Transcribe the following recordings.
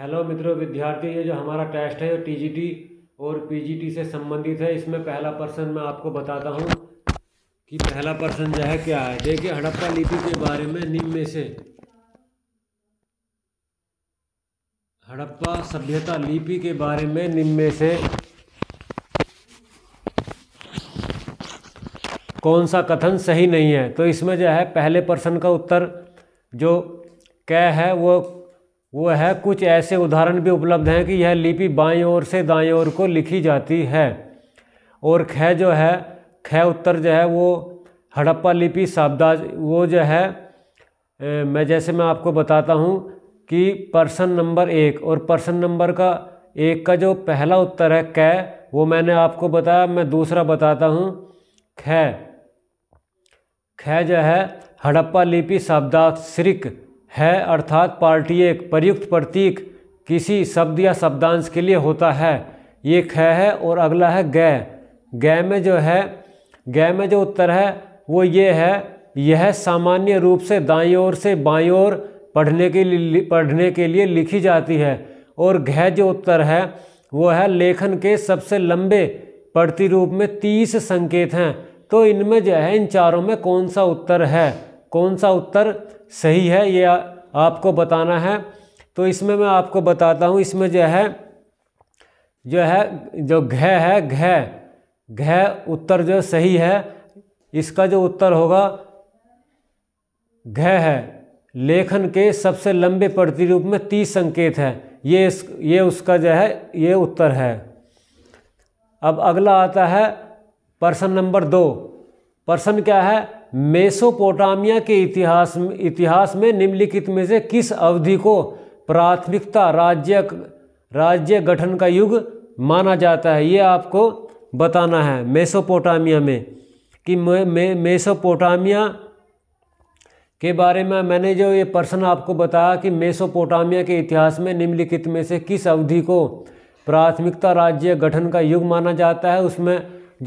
hello मित्रों विद्यार्थी ये जो हमारा टेस्ट है ये टीजीटी और पीजीटी से संबंधित है इसमें पहला प्रश्न मैं आपको बताता हूँ कि पहला प्रश्न जो है क्या है देखिए हड़प्पा लिपि के बारे में निम्न में से हड़प्पा सभ्यता लिपि के बारे में निम्न में से कौन सा कथन सही नहीं है तो इसमें जो है पहले प्रश्न का उत्तर जो कै है वो वो है कुछ ऐसे उदाहरण भी उपलब्ध हैं कि यह लिपि बाई ओर से दाई ओर को लिखी जाती है और ख जो है ख उत्तर जो है वो हड़प्पा लिपि शाब्दाज वो जो है ए, मैं जैसे मैं आपको बताता हूँ कि पर्सन नंबर एक और पर्सन नंबर का एक का जो पहला उत्तर है कै वो मैंने आपको बताया मैं दूसरा बताता हूँ ख ख जो है हड़प्पा लिपि शाब्दाक्षरिक है अर्थात पार्टी एक प्रयुक्त प्रतीक किसी शब्द या शब्दांश के लिए होता है ये ख है और अगला है गय गय में जो है गय में जो उत्तर है वो ये है यह सामान्य रूप से दाई ओर से बाई ओर पढ़ने के लिए पढ़ने के लिए लिखी जाती है और घ जो उत्तर है वो है लेखन के सबसे लंबे प्रतिरूप में तीस संकेत हैं तो इनमें जो है इन चारों में कौन सा उत्तर है कौन सा उत्तर सही है ये आपको बताना है तो इसमें मैं आपको बताता हूँ इसमें जो है जो है जो घ है घ घ उत्तर जो सही है इसका जो उत्तर होगा घ है लेखन के सबसे लंबे प्रतिरूप में तीस संकेत है ये इस ये उसका जो है ये उत्तर है अब अगला आता है प्रश्न नंबर दो प्रश्न क्या है मेसोपोटामिया के इतिहास इतिहास में निम्नलिखित में से किस अवधि को प्राथमिकता राज्य राज्य गठन का युग माना जाता है ये आपको बताना है मेसोपोटामिया में कि मे, मे, मेसोपोटामिया के बारे में मैंने जो ये प्रश्न आपको बताया कि मेसोपोटामिया के इतिहास में निम्नलिखित में से किस अवधि को प्राथमिकता राज्य गठन का युग माना जाता है उसमें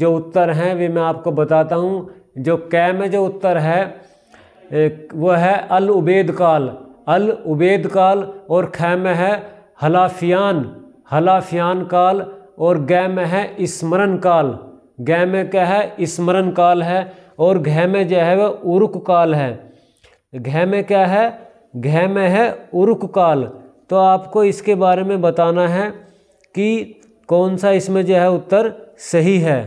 जो उत्तर हैं वे मैं आपको बताता हूँ जो कै में जो उत्तर है वो है अल उबेद काल अल उबेद काल और खै में है हलाफियान हलाफियान काल और गै में है स्मरण काल गै में क्या है स्मरण काल है और घै में जो है वह उरुक काल है घै में क्या है घै में है उरुक काल तो आपको इसके बारे में बताना है कि कौन सा इसमें जो है उत्तर सही है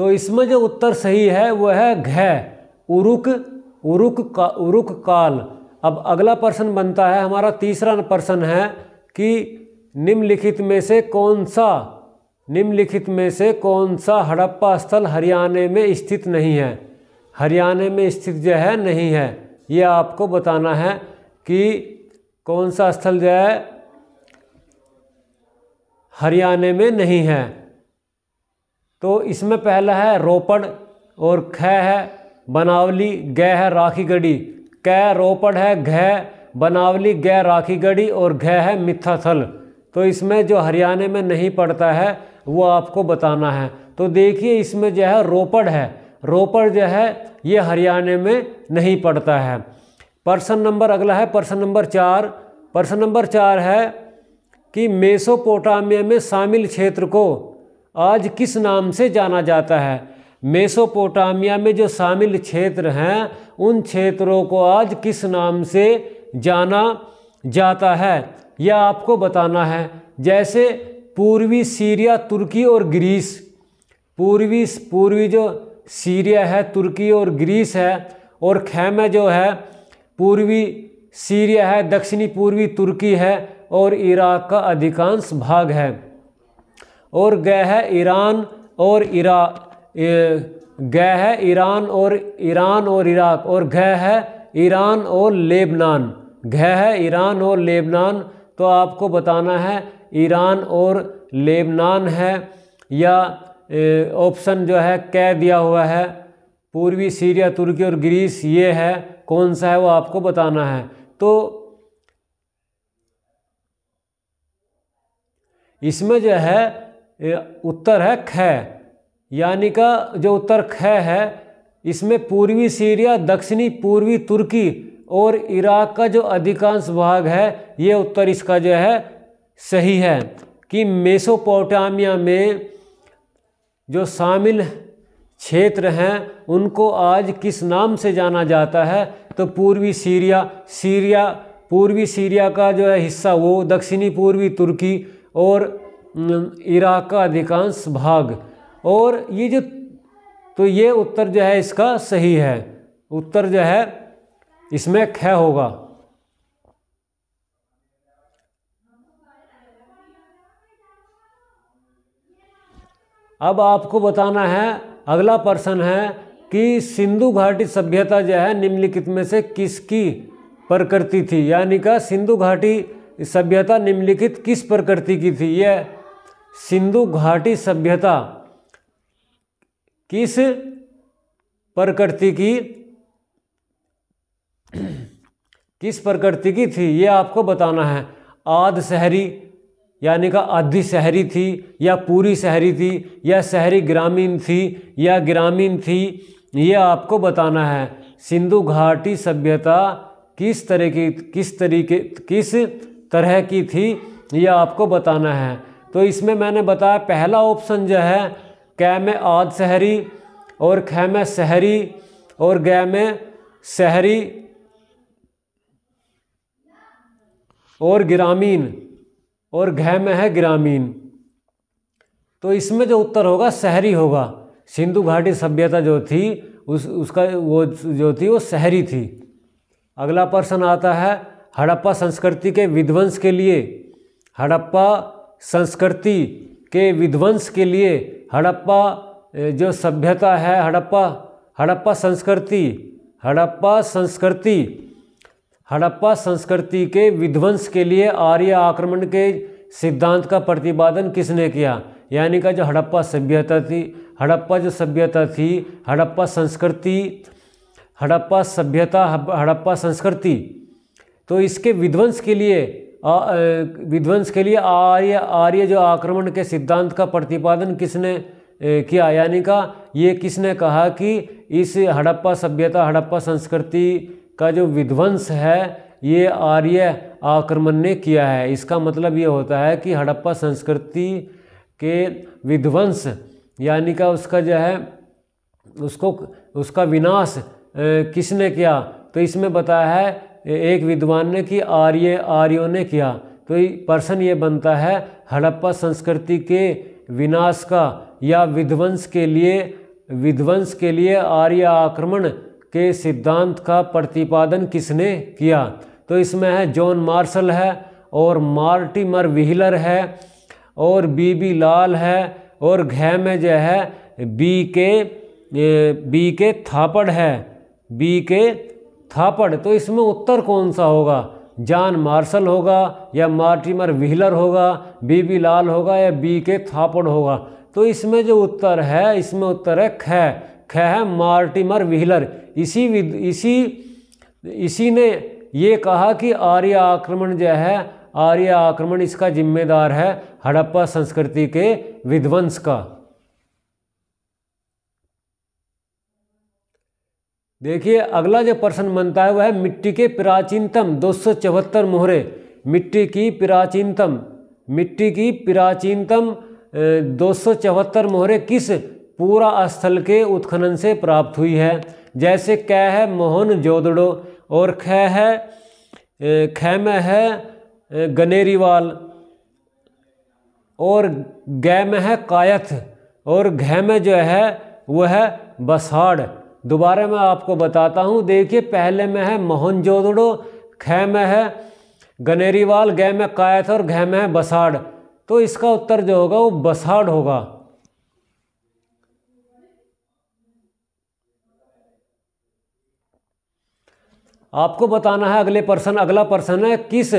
तो इसमें जो उत्तर सही है वह है घ उरुक उरुक का उरुक काल अब अगला प्रश्न बनता है हमारा तीसरा प्रश्न है कि निम्नलिखित में से कौन सा निम्नलिखित में से कौन सा हड़प्पा स्थल हरियाणा में स्थित नहीं है हरियाणा में स्थित जो है नहीं है ये आपको बताना है कि कौन सा स्थल जो है हरियाणा में नहीं है तो इसमें पहला है रोपड़ और ख है बनावली गह है राखी गढ़ी क रोपड़ है घ बनावली ग राखी गढ़ी और घ है मिथाथल तो इसमें जो हरियाणा में नहीं पड़ता है वो आपको बताना है तो देखिए इसमें जो है रोपड़ है रोपड़ जो है ये हरियाणा में नहीं पड़ता है प्रश्न नंबर अगला है प्रश्न नंबर चार प्रश्न नंबर चार है कि मेसोपोटामिया में शामिल क्षेत्र को आज किस नाम से जाना जाता है मेसोपोटामिया में जो शामिल क्षेत्र हैं उन क्षेत्रों को आज किस नाम से जाना जाता है यह आपको बताना है जैसे पूर्वी सीरिया तुर्की और ग्रीस पूर्वी पूर्वी जो सीरिया है तुर्की और ग्रीस है और खैमे जो है पूर्वी सीरिया है दक्षिणी पूर्वी तुर्की है और इराक का अधिकांश भाग है और गए है ईरान और इरा गए है ईरान और ईरान और इराक और गए है ईरान और लेबनान गए है ईरान और लेबनान तो आपको बताना है ईरान और लेबनान है या ऑप्शन जो है कह दिया हुआ है पूर्वी सीरिया तुर्की और ग्रीस ये है कौन सा है वो आपको बताना है तो इसमें जो है उत्तर है ख यानी का जो उत्तर ख है इसमें पूर्वी सीरिया दक्षिणी पूर्वी तुर्की और इराक का जो अधिकांश भाग है ये उत्तर इसका जो है सही है कि मेसोपोटामिया में जो शामिल क्षेत्र हैं उनको आज किस नाम से जाना जाता है तो पूर्वी सीरिया सीरिया पूर्वी सीरिया का जो है हिस्सा वो दक्षिणी पूर्वी तुर्की और इराक का अधिकांश भाग और ये जो तो ये उत्तर जो है इसका सही है उत्तर जो है इसमें ख होगा अब आपको बताना है अगला प्रश्न है कि सिंधु घाटी सभ्यता जो है निम्नलिखित में से किसकी प्रकृति थी यानी का सिंधु घाटी सभ्यता निम्नलिखित किस प्रकृति की थी यह सिंधु घाटी सभ्यता किस प्रकृति की किस प्रकृति की थी ये आपको बताना है आध शहरी यानी का आधी शहरी थी या पूरी शहरी थी या शहरी ग्रामीण थी या ग्रामीण थी ये आपको बताना है सिंधु घाटी सभ्यता किस तरह की किस तरीके किस तरह की थी यह आपको बताना है तो इसमें मैंने बताया पहला ऑप्शन जो है कै में आध शहरी और ख में शहरी और गै में शहरी और ग्रामीण और घ में है ग्रामीण तो इसमें जो उत्तर होगा शहरी होगा सिंधु घाटी सभ्यता जो थी उस उसका वो जो थी वो शहरी थी अगला प्रश्न आता है हड़प्पा संस्कृति के विध्वंस के लिए हड़प्पा संस्कृति के विध्वंस के लिए हड़प्पा जो सभ्यता है हड़प्पा हड़प्पा संस्कृति हड़प्पा संस्कृति हड़प्पा संस्कृति के विध्वंस के लिए आर्य आक्रमण के सिद्धांत का प्रतिपादन किसने किया यानी का जो हड़प्पा सभ्यता थी हड़प्पा जो सभ्यता थी हड़प्पा संस्कृति हड़प्पा सभ्यता हड़प्पा संस्कृति तो इसके विध्वंस के लिए विध्वंस के लिए आर्य आर्य जो आक्रमण के सिद्धांत का प्रतिपादन किसने किया यानी का ये किसने कहा कि इस हड़प्पा सभ्यता हड़प्पा संस्कृति का जो विध्वंस है ये आर्य आक्रमण ने किया है इसका मतलब ये होता है कि हड़प्पा संस्कृति के विध्वंस यानी का उसका जो है उसको उसका विनाश किसने किया तो इसमें बताया है एक विद्वान ने की आर्य आर्यों ने किया तो पर्सन ये बनता है हड़प्पा संस्कृति के विनाश का या विध्वंस के लिए विध्वंस के लिए आर्य आक्रमण के सिद्धांत का प्रतिपादन किसने किया तो इसमें है जॉन मार्शल है और मार्टिमर व्हीलर है और बीबी लाल है और घे में जो है बी के बी के थापड़ है बी के थापड़ तो इसमें उत्तर कौन सा होगा जान मार्शल होगा या मार्टिमर व्हीलर होगा बी बी लाल होगा या बी के थापड़ होगा तो इसमें जो उत्तर है इसमें उत्तर है ख ख है मार्टिमर व्हीलर इसी इसी इसी ने ये कहा कि आर्य आक्रमण जो है आर्य आक्रमण इसका जिम्मेदार है हड़प्पा संस्कृति के विध्वंस का देखिए अगला जो प्रश्न बनता है वह है मिट्टी के प्राचीनतम दो सौ चौहत्तर मोहरे मिट्टी की प्राचीनतम मिट्टी की प्राचीनतम दो सौ चौहत्तर मोहरे किस पूरा स्थल के उत्खनन से प्राप्त हुई है जैसे कै है मोहन जोदड़ो और ख है ख में है गनेरीवाल और गै में है कायथ और घ में जो है वह है बसाड़ दोबारा मैं आपको बताता हूँ देखिए पहले में है मोहनजोदड़ो खै में है गनेरीवाल गै में कायथ और घे में है बसाड़ तो इसका उत्तर जो होगा वो बसाड़ होगा आपको बताना है अगले प्रश्न अगला प्रश्न है किस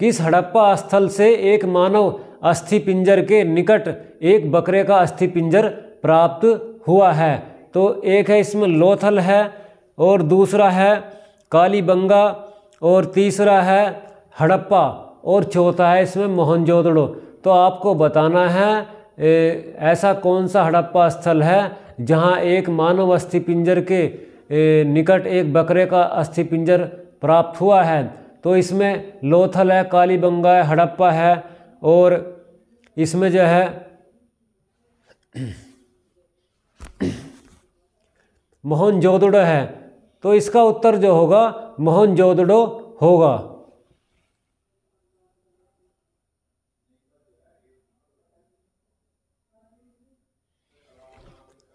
किस हड़प्पा स्थल से एक मानव अस्थि पिंजर के निकट एक बकरे का अस्थि पिंजर प्राप्त हुआ है तो एक है इसमें लोथल है और दूसरा है कालीबंगा और तीसरा है हड़प्पा और चौथा है इसमें मोहनजोदड़ो तो आपको बताना है ए, ऐसा कौन सा हड़प्पा स्थल है जहाँ एक मानव अस्थि पिंजर के ए, निकट एक बकरे का अस्थि पिंजर प्राप्त हुआ है तो इसमें लोथल है कालीबंगा है हड़प्पा है और इसमें जो है मोहन जोदड़ो है तो इसका उत्तर जो होगा मोहन जोदड़ो होगा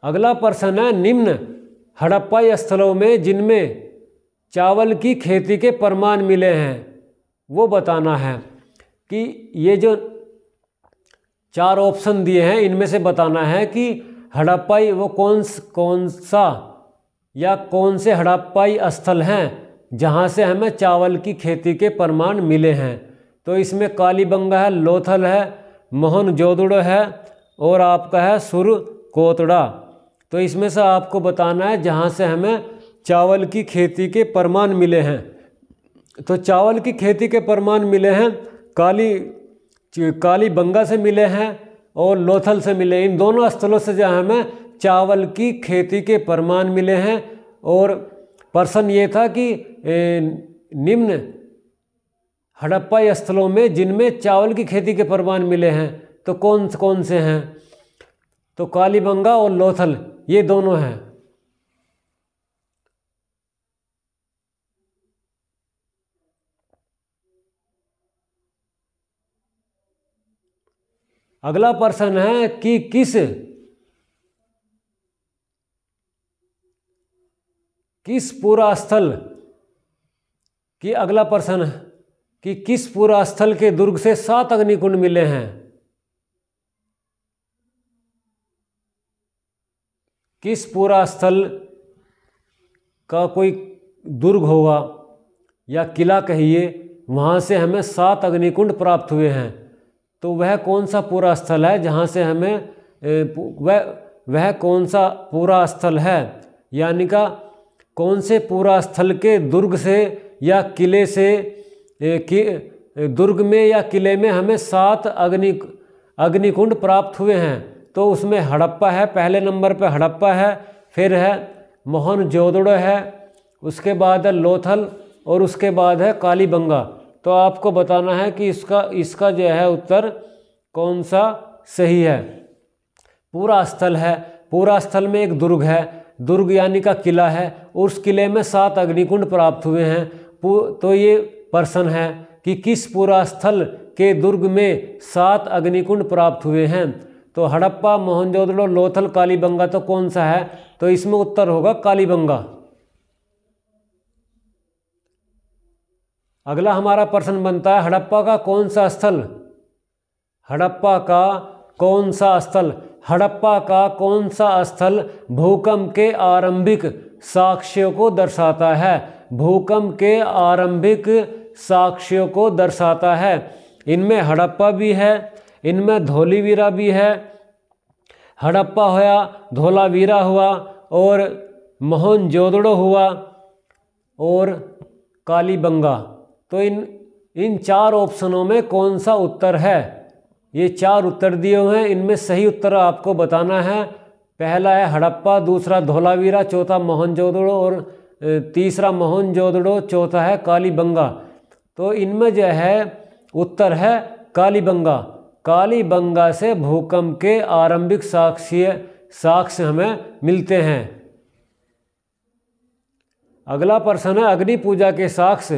अगला प्रश्न है निम्न हड़प्पा स्थलों में जिनमें चावल की खेती के प्रमाण मिले हैं वो बताना है कि ये जो चार ऑप्शन दिए हैं इनमें से बताना है कि हड़प्पाई वो कौन कौन सा या कौन से हड़प्पाई स्थल हैं जहाँ से हमें चावल की खेती के प्रमाण मिले हैं तो इसमें कालीबंगा है लोथल है मोहन जोदड़ो है और आपका है सुर कोतड़ा तो इसमें से आपको बताना है जहाँ से हमें चावल की खेती के प्रमाण मिले हैं तो चावल की खेती के प्रमाण मिले हैं काली काली बंगा से मिले हैं और लोथल से मिले इन दोनों स्थलों से जो हमें चावल की खेती के प्रमाण मिले हैं और प्रश्न ये था कि निम्न हड़प्पा स्थलों में जिनमें चावल की खेती के प्रमाण मिले हैं तो कौन कौन से हैं तो कालीबंगा और लोथल ये दोनों हैं अगला प्रश्न है कि किस किस पूरा स्थल की अगला प्रश्न कि किस पूरा स्थल के दुर्ग से सात अग्निकुंड मिले हैं किस पूरा स्थल का कोई दुर्ग होगा या किला कहिए वहाँ से हमें सात अग्निकुंड प्राप्त हुए हैं तो वह कौन सा पूरा स्थल है जहाँ से हमें वह वह कौन सा पूरा स्थल है यानी का कौन से पूरा स्थल के दुर्ग से या किले से कि दुर्ग में या किले में हमें सात अग्नि अग्निकुंड प्राप्त हुए हैं तो उसमें हड़प्पा है पहले नंबर पर हड़प्पा है फिर है मोहन जोदड़ो है उसके बाद है लोथल और उसके बाद है कालीबंगा तो आपको बताना है कि इसका इसका जो है उत्तर कौन सा सही है पूरा स्थल है पूरा स्थल में एक दुर्ग है दुर्ग यानी का किला है उस किले में सात अग्निकुंड प्राप्त हुए हैं तो ये प्रश्न है कि किस पुरास्थल के दुर्ग में सात अग्निकुंड प्राप्त हुए हैं तो हड़प्पा मोहनजोदड़ो लोथल कालीबंगा तो कौन सा है तो इसमें उत्तर होगा कालीबंगा अगला हमारा प्रश्न बनता है हड़प्पा का कौन सा स्थल हड़प्पा का कौन सा स्थल हड़प्पा का कौन सा स्थल भूकंप के आरंभिक साक्ष्यों को दर्शाता है भूकंप के आरंभिक साक्ष्यों को दर्शाता है इनमें हड़प्पा भी है इनमें धोलीवीरा भी है हड़प्पा हुआ धोलावीरा हुआ और मोहनजोदड़ो हुआ और कालीबंगा तो इन इन चार ऑप्शनों में कौन सा उत्तर है ये चार उत्तर दिए हुए हैं इनमें सही उत्तर आपको बताना है पहला है हड़प्पा दूसरा धोलावीरा चौथा मोहनजोदड़ो और तीसरा मोहनजोदड़ो चौथा है कालीबंगा तो इनमें जो है उत्तर है कालीबंगा कालीबंगा से भूकंप के आरंभिक साक्ष्य साक्ष्य हमें मिलते हैं अगला प्रश्न है अग्नि पूजा के साक्ष्य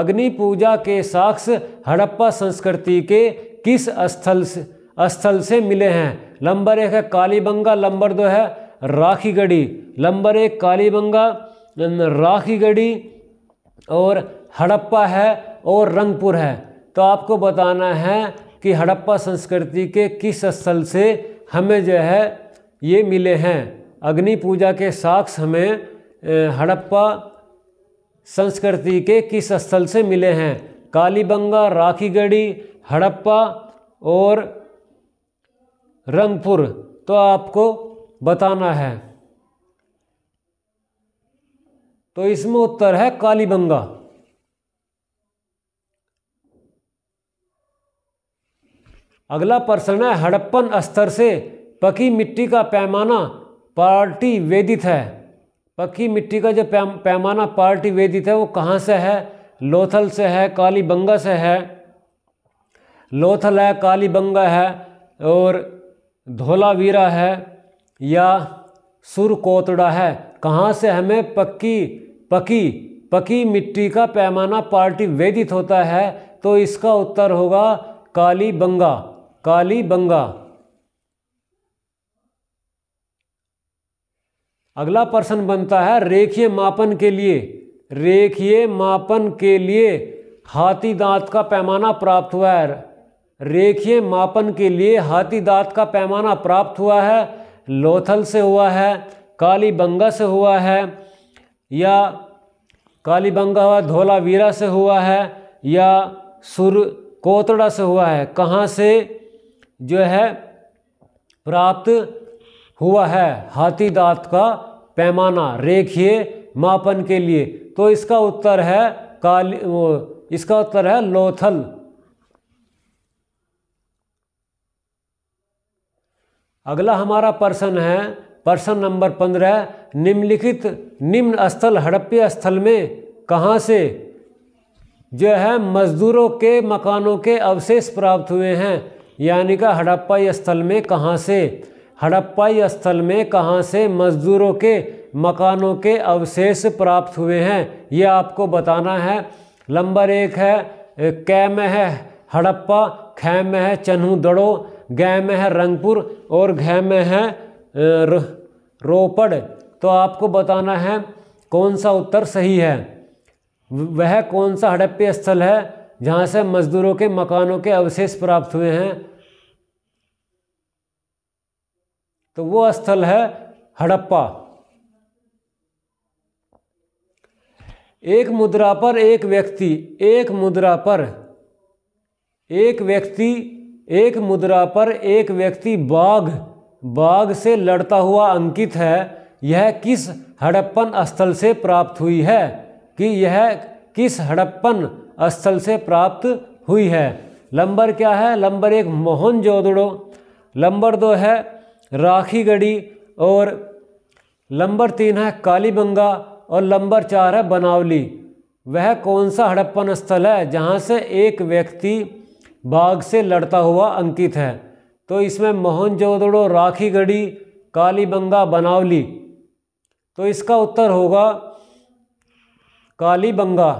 अग्नि पूजा के साक्ष हड़प्पा संस्कृति के किस स्थल से स्थल से मिले हैं नंबर एक है कालीबंगा नंबर दो है राखीगढ़ी नंबर एक कालीबंगा राखीगढ़ी और हड़प्पा है और रंगपुर है तो आपको बताना है कि हड़प्पा संस्कृति के किस स्थल से हमें जो है ये मिले हैं अग्नि पूजा के साक्ष हमें हड़प्पा संस्कृति के किस स्थल से मिले हैं कालीबंगा राखीगढ़ी हड़प्पा और रंगपुर तो आपको बताना है तो इसमें उत्तर है कालीबंगा अगला प्रश्न है हड़प्पन स्तर से पकी मिट्टी का पैमाना पार्टी वेदित है पक्की मिट्टी का जो पैम, पैमाना वेदित है वो कहाँ से है लोथल से है कालीबंगा से है लोथल है कालीबंगा है और धोलावीरा है या सुरकोतड़ा है कहाँ से हमें पक्की पकी पकी मिट्टी का पैमाना पार्टी वेदित होता है तो इसका उत्तर होगा कालीबंगा कालीबंगा अगला प्रश्न बनता है रेखीय मापन के लिए रेखीय मापन के लिए हाथी दांत का पैमाना प्राप्त हुआ है रेखीय मापन के लिए हाथी दांत का पैमाना प्राप्त हुआ है लोथल से हुआ है कालीबंगा से हुआ है या कालीबंगा हुआ धोलावीरा से हुआ है या सुर कोतड़ा से हुआ है कहाँ से जो है प्राप्त हुआ है हाथी दांत का पैमाना रेखीय मापन के लिए तो इसका उत्तर है काली इसका उत्तर है लोथल अगला हमारा प्रश्न है प्रश्न नंबर पंद्रह निम्नलिखित निम्न स्थल हड़प्पे स्थल में कहाँ से जो है मजदूरों के मकानों के अवशेष प्राप्त हुए हैं यानी का हड़प्पा स्थल में कहाँ से हड़प्पाई स्थल में कहाँ से मज़दूरों के मकानों के अवशेष प्राप्त हुए हैं ये आपको बताना है नंबर एक है कै में है हड़प्पा खै में है चन्हू दड़ो गै में है रंगपुर और घै में है रोपड़ तो आपको बताना है कौन सा उत्तर सही है वह कौन सा हड़प्पी स्थल है जहाँ से मज़दूरों के मकानों के अवशेष प्राप्त हुए हैं तो वो स्थल है हड़प्पा एक मुद्रा पर एक व्यक्ति एक मुद्रा पर एक व्यक्ति एक मुद्रा पर एक व्यक्ति बाघ बाघ से लड़ता हुआ अंकित है यह किस हड़प्पन स्थल से प्राप्त हुई है कि यह किस हड़प्पन स्थल से प्राप्त हुई है लंबर क्या है लंबर एक मोहन जोदड़ो लंबर दो है राखी गढ़ी और नंबर तीन है कालीबंगा और नंबर चार है बनावली वह कौन सा हड़प्पन स्थल है जहाँ से एक व्यक्ति बाघ से लड़ता हुआ अंकित है तो इसमें मोहनजोदड़ो राखी गढ़ी कालीबंगा बनावली तो इसका उत्तर होगा कालीबंगा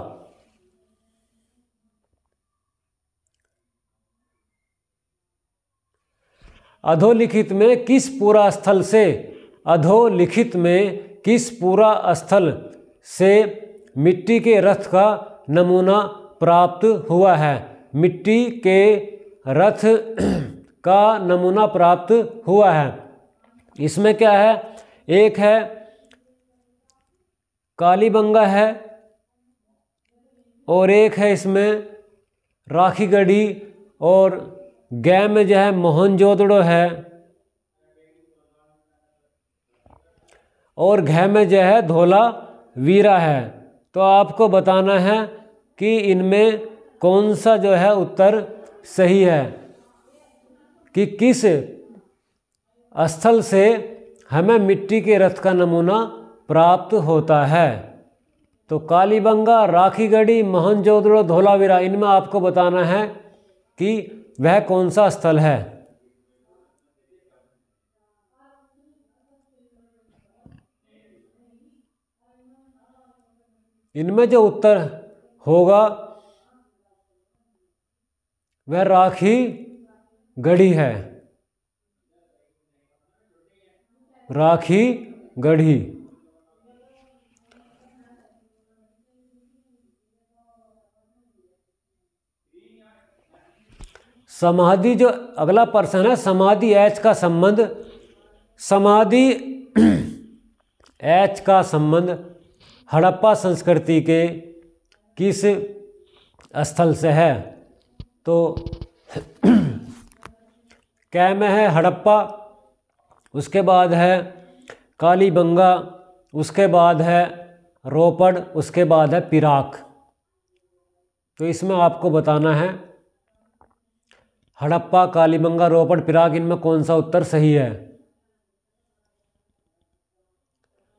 अधोलिखित में किस पूरा स्थल से अधोलिखित में किस पूरा स्थल से मिट्टी के रथ का नमूना प्राप्त हुआ है मिट्टी के रथ का नमूना प्राप्त हुआ है इसमें क्या है एक है कालीबंगा है और एक है इसमें राखीगढ़ी और गए में जो है मोहनजोदड़ो है और घ में जो है धोला वीरा है तो आपको बताना है कि इनमें कौन सा जो है उत्तर सही है कि किस स्थल से हमें मिट्टी के रथ का नमूना प्राप्त होता है तो कालीबंगा राखीगढ़ी मोहनजोदड़ो धोलावीरा इनमें आपको बताना है कि वह कौन सा स्थल है इनमें जो उत्तर होगा वह राखी गढ़ी है राखी गढ़ी समाधि जो अगला पर्सन है समाधि एच का संबंध समाधि एच का संबंध हड़प्पा संस्कृति के किस स्थल से है तो कै में है हड़प्पा उसके बाद है कालीबंगा उसके बाद है रोपड़ उसके बाद है पिराक तो इसमें आपको बताना है हड़प्पा कालीबंगा रोपड़ पिराग इनमें कौन सा उत्तर सही है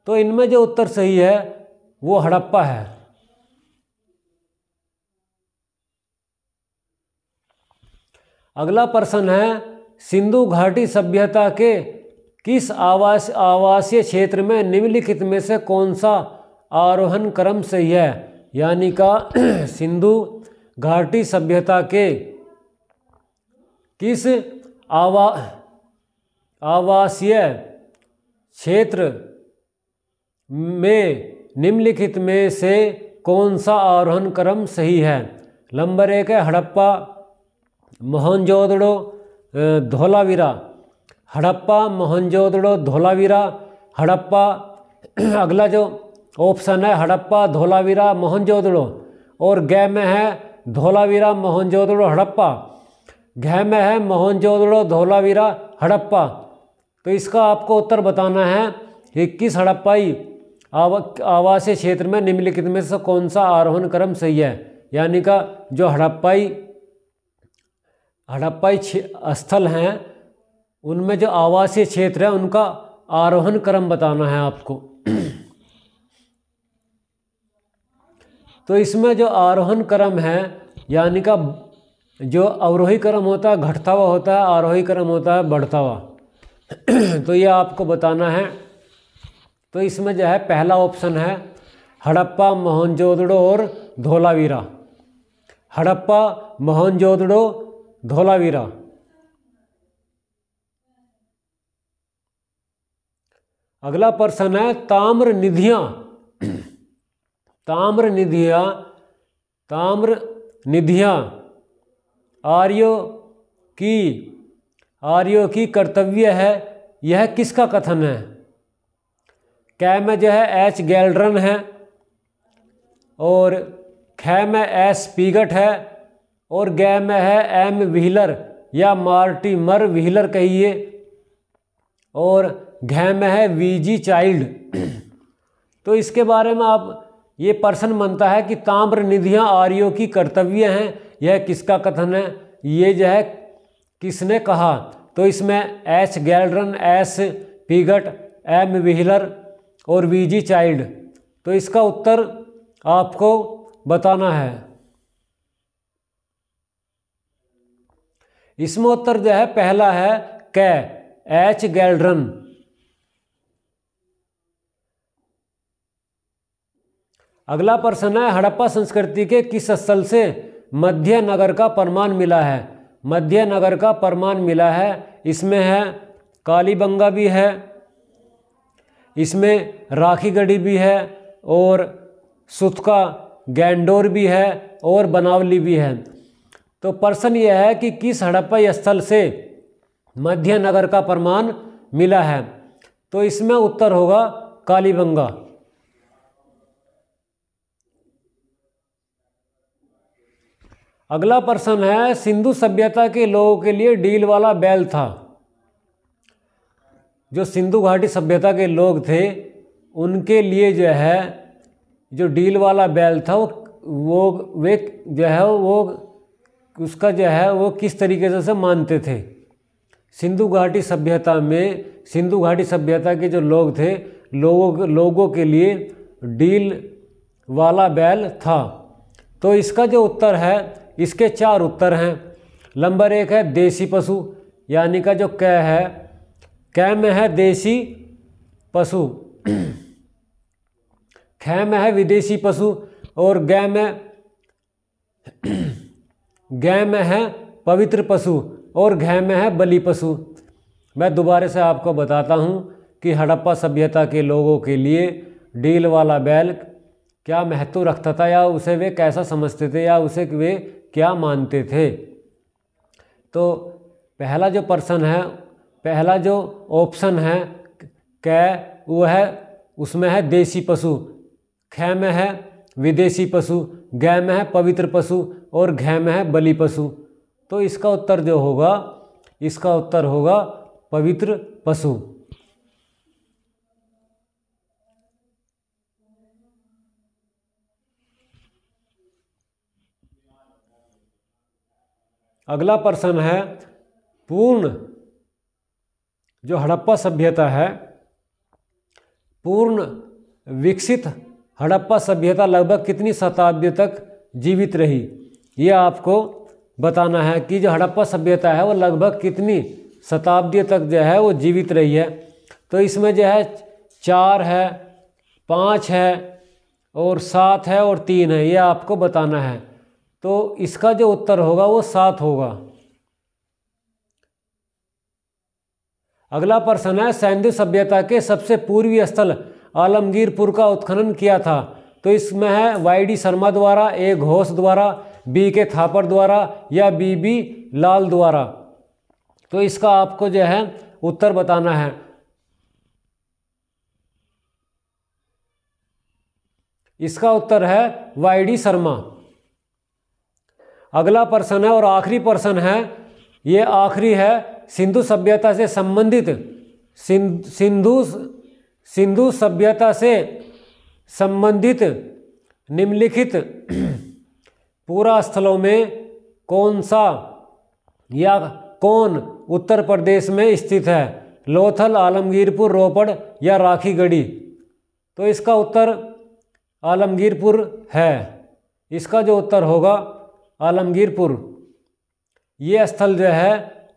तो इनमें जो उत्तर सही है वो हड़प्पा है अगला प्रश्न है सिंधु घाटी सभ्यता के किस आवास आवासीय क्षेत्र में निम्नलिखित में से कौन सा आरोहण क्रम सही है यानी का सिंधु घाटी सभ्यता के किस आवा आवासीय क्षेत्र में निम्नलिखित में से कौन सा आरोहण क्रम सही है नंबर एक है हड़प्पा मोहनजोदड़ो धोलावीरा हड़प्पा मोहनजोदड़ो धोलावीरा हड़प्पा अगला जो ऑप्शन है हड़प्पा धोलावीरा मोहनजोदड़ो और गै में है धोलावीरा मोहनजोदड़ो हड़प्पा घह में है मोहनजोदड़ो धोलावीरा हड़प्पा तो इसका आपको उत्तर बताना है इक्कीस हड़प्पाई आवासीय क्षेत्र में निम्नलिखित में से कौन सा आरोहण क्रम सही है यानी का जो हड़प्पाई हड़प्पाई स्थल हैं उनमें जो आवासीय क्षेत्र है उनका आरोहण क्रम बताना है आपको तो इसमें जो आरोहण क्रम है यानी का जो अवरोही क्रम होता है घटता हुआ होता है आरोही क्रम होता है बढ़ता हुआ तो ये आपको बताना है तो इसमें जो है पहला ऑप्शन है हड़प्पा मोहनजोदड़ो और धोलावीरा हड़प्पा मोहनजोदड़ो धोलावीरा अगला प्रश्न है ताम्र निधियां ताम्र निधियां ताम्र निधियां आर्यो की आर्यो की कर्तव्य है यह किसका कथन है कै में जो है एच गैल्ड्रन है और ख में एस पीगट है और ग में है एम व्हीलर या मार्टी मर व्हीलर कहिए और घ में है वीजी चाइल्ड तो इसके बारे में आप ये प्रश्न मनता है कि ताम्र निधियाँ आर्यो की कर्तव्य हैं यह किसका कथन है ये जो है किसने कहा तो इसमें एच गैल्ड्रन एस पीगट एम विहिलर और वीजी चाइल्ड तो इसका उत्तर आपको बताना है इसमें उत्तर जो है पहला है कै एच गैल्ड्रन अगला प्रश्न है हड़प्पा संस्कृति के किस स्थल से मध्य नगर का प्रमाण मिला है मध्य नगर का प्रमाण मिला है इसमें है कालीबंगा भी है इसमें राखीगढ़ी भी है और सुतका गैंडोर भी है और बनावली भी है तो प्रश्न यह है कि किस हड़प्पा स्थल से मध्य नगर का प्रमाण मिला है तो इसमें उत्तर होगा कालीबंगा अगला प्रश्न है सिंधु सभ्यता के लोगों के लिए डील वाला बैल था जो सिंधु घाटी सभ्यता के लोग थे उनके लिए जो है जो डील वाला बैल था वो वो वे जो है वो उसका जो है वो किस तरीके से, से मानते थे सिंधु घाटी सभ्यता में सिंधु घाटी सभ्यता के जो लोग थे लोगों लोगों के लिए डील वाला बैल था तो इसका जो उत्तर है इसके चार उत्तर हैं नंबर एक है देसी पशु यानी का जो कै है कै में है देसी पशु ख में है विदेशी पशु और ग में ग में है पवित्र पशु और घ में है बलि पशु मैं दोबारा से आपको बताता हूँ कि हड़प्पा सभ्यता के लोगों के लिए डील वाला बैल क्या महत्व रखता था या उसे वे कैसा समझते थे या उसे वे क्या मानते थे तो पहला जो पर्सन है पहला जो ऑप्शन है कै वो है उसमें है देसी पशु ख में है विदेशी पशु गै में है पवित्र पशु और घै में है बलि पशु तो इसका उत्तर जो होगा इसका उत्तर होगा पवित्र पशु अगला प्रश्न है पूर्ण जो हड़प्पा सभ्यता है पूर्ण विकसित हड़प्पा सभ्यता लगभग कितनी शताब्दी तक जीवित रही ये आपको बताना है कि जो हड़प्पा सभ्यता है वो लगभग कितनी शताब्दी तक जो है वो जीवित रही है तो इसमें जो है चार है पाँच है और सात है और तीन है ये आपको बताना है तो इसका जो उत्तर होगा वो सात होगा अगला प्रश्न है सैंधु सभ्यता के सबसे पूर्वी स्थल आलमगीरपुर का उत्खनन किया था तो इसमें है वाई डी शर्मा द्वारा ए घोष द्वारा बी के थापर द्वारा या बी बी लाल द्वारा तो इसका आपको जो है उत्तर बताना है इसका उत्तर है वाई डी शर्मा अगला पर्सन है और आखिरी पर्सन है ये आखिरी है सिंधु सभ्यता से संबंधित सिंधु सिंधु सभ्यता से संबंधित निम्नलिखित पूरा स्थलों में कौन सा या कौन उत्तर प्रदेश में स्थित है लोथल आलमगीरपुर रोपड़ या राखीगढ़ी तो इसका उत्तर आलमगीरपुर है इसका जो उत्तर होगा आलमगीरपुर ये स्थल जो है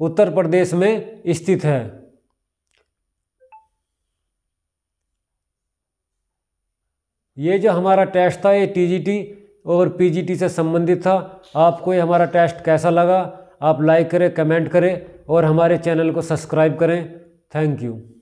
उत्तर प्रदेश में स्थित है ये जो हमारा टेस्ट था ये टीजीटी और पीजीटी से संबंधित था आपको ये हमारा टेस्ट कैसा लगा आप लाइक करें कमेंट करें और हमारे चैनल को सब्सक्राइब करें थैंक यू